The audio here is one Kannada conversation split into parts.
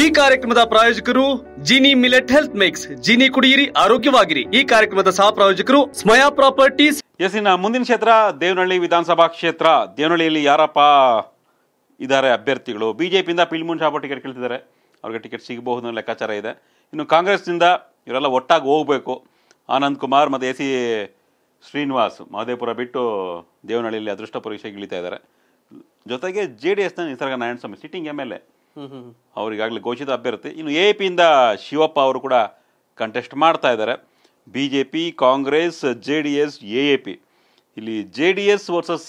ಈ ಕಾರ್ಯಕ್ರಮದ ಪ್ರಾಯೋಜಕರು Jini millet health mix Jini ಕುಡಿಯಿರಿ ಆರೋಗ್ಯವಾಗಿರಿ ಈ ಕಾರ್ಯಕ್ರಮದ ಸಹ ಪ್ರಾಯೋಜಕರು ಸ್ಮಯಾ ಪ್ರಾಪರ್ಟೀಸ್ ಎಸ್ ಇನ್ನ ಮುಂದಿನ ಕ್ಷೇತ್ರ ದೇವನಹಳ್ಳಿ ವಿಧಾನಸಭಾ ಕ್ಷೇತ್ರ ದೇವನಹಳ್ಳಿಯಲ್ಲಿ ಯಾರಪ್ಪ ಇದ್ದಾರೆ ಅಭ್ಯರ್ಥಿಗಳು ಬಿಜೆಪಿಯಿಂದ ಪಿಲ್ಮೂನ್ ಶಾಪ ಟಿಕೆಟ್ ಕೇಳ್ತಿದ್ದಾರೆ ಅವ್ರಿಗೆ ಟಿಕೆಟ್ ಸಿಗಬಹುದು ಲೆಕ್ಕಾಚಾರ ಇದೆ ಇನ್ನು ಕಾಂಗ್ರೆಸ್ನಿಂದ ಇವರೆಲ್ಲ ಒಟ್ಟಾಗಿ ಹೋಗಬೇಕು ಆನಂದ್ ಕುಮಾರ್ ಮತ್ತು ಎ ಸಿ ಶ್ರೀನಿವಾಸ್ ಮಹದೇಪುರ ಬಿಟ್ಟು ದೇವನಹಳ್ಳಿಯಲ್ಲಿ ಅದೃಷ್ಟ ಪರೀಕ್ಷೆಗೆ ಇಳಿತಾ ಇದ್ದಾರೆ ಜೊತೆಗೆ ಜೆ ಡಿ ಎಸ್ನ Nisarga Narayanaswamy sitting M L A ಅವರಿಗಾಗಲೇ ಘೋಷಿತ ಅಭ್ಯರ್ಥಿ ಇನ್ನು ಎ ಪಿಯಿಂದ ಶಿವಪ್ಪ ಅವರು ಕೂಡ ಕಂಟೆಸ್ಟ್ ಮಾಡ್ತಾ ಇದ್ದಾರೆ B J P Congress J D S A A P ಇಲ್ಲಿ J D S versus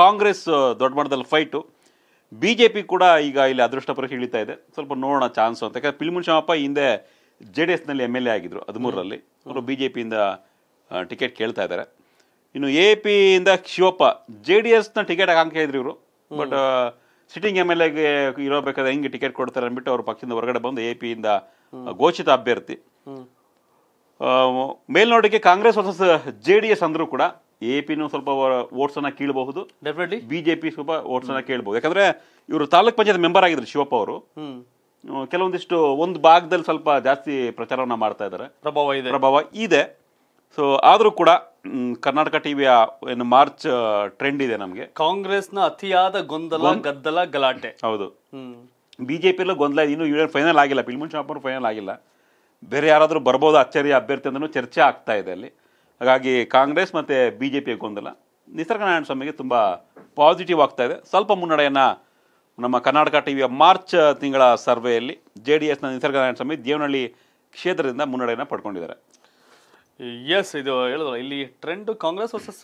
Congress ದೊಡ್ಡ ಮಟ್ಟದಲ್ಲಿ ಫೈಟು ಬಿ ಜೆ ಪಿ ಕೂಡ ಈಗ ಇಲ್ಲಿ ಅದೃಷ್ಟ ಪರೀಕ್ಷೆ ಇಳಿತಾ ಇದೆ ಸ್ವಲ್ಪ ನೋಡೋಣ ಚಾನ್ಸು ಅಂತ ಯಾಕಂದರೆ ಪಿಲ್ಮುನ್ ಶಾಮಪ್ಪ ಹಿಂದೆ ಜೆ ಡಿ ಎಸ್ನಲ್ಲಿ ಎಮ್ ಎಲ್ ಎ ಆಗಿದ್ದರು ಹದಿಮೂರರಲ್ಲಿ ಅವರು ಬಿ ಜೆ ಪಿಯಿಂದ ಟಿಕೆಟ್ ಕೇಳ್ತಾ ಇದ್ದಾರೆ ಇನ್ನು ಎ ಪಿಯಿಂದ ಶಿವಪ್ಪ ಜೆ ಡಿ ಎಸ್ನ ಟಿಕೆಟ್ ಹಾಕಿದ್ರು ಇವರು ಬಟ್ ಸಿಟ್ಟಿಂಗ್ ಎಮ್ ಎಲ್ ಎಗೆ ಇರಬೇಕಾದ್ರೆ ಹೆಂಗೆ ಟಿಕೆಟ್ ಕೊಡ್ತಾರೆ ಅಂದ್ಬಿಟ್ಟು ಅವ್ರ ಪಕ್ಷದಿಂದ ಹೊರಗಡೆ ಬಂದು ಎ ಪಿಯಿಂದ ಘೋಷಿತ ಅಭ್ಯರ್ಥಿ ಮೇಲ್ನೋಟಕ್ಕೆ Congress versus J D S ಅಂದರೂ ಕೂಡ ಎ ಪಿನೂ ಸ್ವಲ್ಪ ಓಟ್ಸನ್ನು ಕೀಳಬಹುದು ಡೆಫಿನೆಟ್ಲಿ ಬಿಜೆಪಿ ಸ್ವಲ್ಪ ಓಟ್ಸನ್ನು ಕೇಳಬಹುದು ಯಾಕಂದ್ರೆ ಇವರು ತಾಲೂಕ್ ಪಂಚಾಯತ್ ಮೆಂಬರ್ ಆಗಿದ್ರು ಶಿವಪ್ಪ ಅವರು ಕೆಲವೊಂದಿಷ್ಟು ಒಂದು ಭಾಗದಲ್ಲಿ ಸ್ವಲ್ಪ ಜಾಸ್ತಿ ಪ್ರಚಾರವನ್ನು ಮಾಡ್ತಾ ಇದ್ದಾರೆ ಪ್ರಭಾವ ಇದೆ ಪ್ರಭಾವ ಇದೆ ಸೊ ಆದರೂ ಕೂಡ ಕರ್ನಾಟಕ ಟಿವಿಯ ಏನು ಮಾರ್ಚ್ ಟ್ರೆಂಡ್ ಇದೆ ನಮಗೆ ಕಾಂಗ್ರೆಸ್ನ ಅತಿಯಾದ ಗೊಂದಲ ಗದ್ದಲ ಗಲಾಟೆ ಹೌದು ಬಿಜೆಪಿಯಲ್ಲೂ ಗೊಂದಲ ಇನ್ನೂ ಇವ್ರು ಫೈನಲ್ ಆಗಿಲ್ಲ ಪಿಲ್ಮನ್ ಶಾಪ್ ಫೈನಲ್ ಆಗಿಲ್ಲ ಬೇರೆ ಯಾರಾದರೂ ಬರ್ಬೋದು ಅಚ್ಚರಿಯ ಅಭ್ಯರ್ಥಿ ಅಂದ್ರೂ ಚರ್ಚೆ ಆಗ್ತಾ ಇದೆ ಅಲ್ಲಿ ಹಾಗಾಗಿ ಕಾಂಗ್ರೆಸ್ ಮತ್ತು ಬಿ ಜೆ ಪಿಯ ಗೊಂದಲ ನಿಸರ್ಗನಾರಾಯಣ ಸ್ವಾಮಿಗೆ ತುಂಬ ಪಾಸಿಟಿವ್ ಆಗ್ತಾ ಇದೆ ಸ್ವಲ್ಪ ಮುನ್ನಡೆಯನ್ನು ನಮ್ಮ ಕರ್ನಾಟಕ ಟಿವಿಯ ಮಾರ್ಚ್ ತಿಂಗಳ ಸರ್ವೆಯಲ್ಲಿ ಜೆ ಡಿ ಎಸ್ನ ನಿಸರ್ಗನಾರಾಯಣ ಸ್ವಾಮಿ ದೇವನಹಳ್ಳಿ ಕ್ಷೇತ್ರದಿಂದ ಮುನ್ನಡೆಯನ್ನು ಪಡ್ಕೊಂಡಿದ್ದಾರೆ ಎಸ್ ಇದು ಹೇಳಿದ್ರಲ್ಲ ಇಲ್ಲಿ trend Congress versus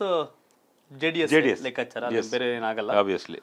JDS uh, ಲೆಕ್ಕಾಚಾರ ಬೇರೆ ಏನಾಗಲ್ಲ ಆಬ್ವಿಯಸ್ಲಿ